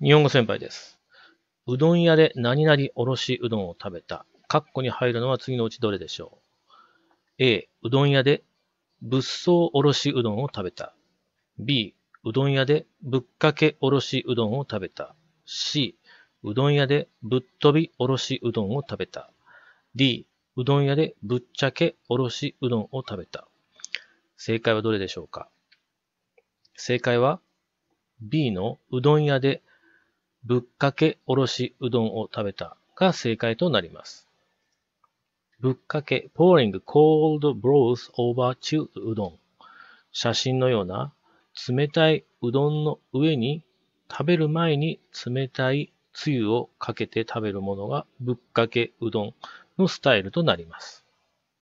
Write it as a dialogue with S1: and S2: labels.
S1: 日本語先輩です。うどん屋で何々おろしうどんを食べた。カッコに入るのは次のうちどれでしょう ?A、うどん屋で物騒おろしうどんを食べた。B、うどん屋でぶっかけおろしうどんを食べた。C、うどん屋でぶっ飛びおろしうどんを食べた。D、うどん屋でぶっちゃけおろしうどんを食べた。正解はどれでしょうか正解は B のうどん屋でぶっかけおろしうどんを食べたが正解となります。ぶっかけ pouring cold broth over to うどん。写真のような冷たいうどんの上に食べる前に冷たいつゆをかけて食べるものがぶっかけうどんのスタイルとなります。